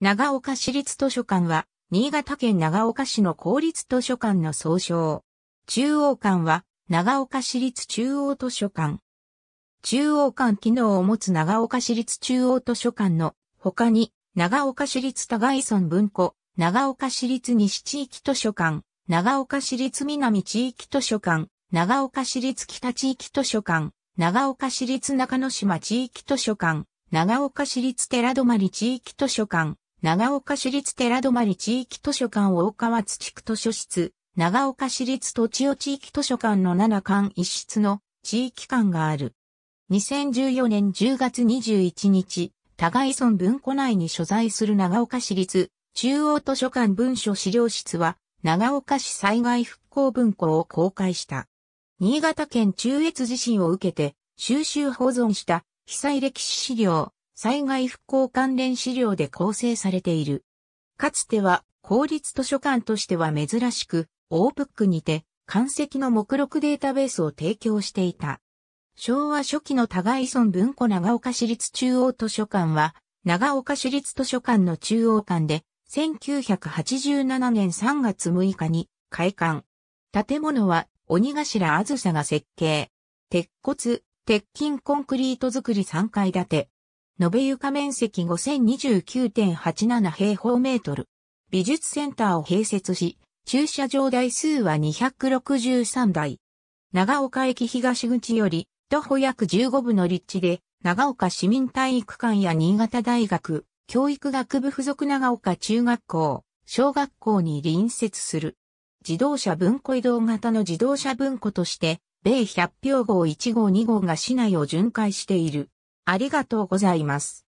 長岡市立図書館は、新潟県長岡市の公立図書館の総称。中央館は、長岡市立中央図書館。中央館機能を持つ長岡市立中央図書館の、他に、長岡市立互村文庫、長岡市立西地域図書館、長岡市立南地域図書館、長岡市立北地域図書館、長岡市立中之島地域図書館、長岡市立寺泊地域図書館、長岡市立寺泊地域図書館大川津地区図書室、長岡市立土地尾地域図書館の7館一室の地域館がある。2014年10月21日、互い村文庫内に所在する長岡市立中央図書館文書資料室は長岡市災害復興文庫を公開した。新潟県中越地震を受けて収集保存した被災歴史資料、災害復興関連資料で構成されている。かつては公立図書館としては珍しく、オーブックにて、関石の目録データベースを提供していた。昭和初期の互い村文庫長岡市立中央図書館は、長岡市立図書館の中央館で、1987年3月6日に開館。建物は鬼頭あずさが設計。鉄骨、鉄筋コンクリート造り3階建て。延べ床面積5029.87平方メートル。美術センターを併設し、駐車場台数は263台。長岡駅東口より、徒歩約15分の立地で、長岡市民体育館や新潟大学、教育学部附属長岡中学校、小学校に隣接する。自動車文庫移動型の自動車文庫として、米100票号1号2号が市内を巡回している。ありがとうございます。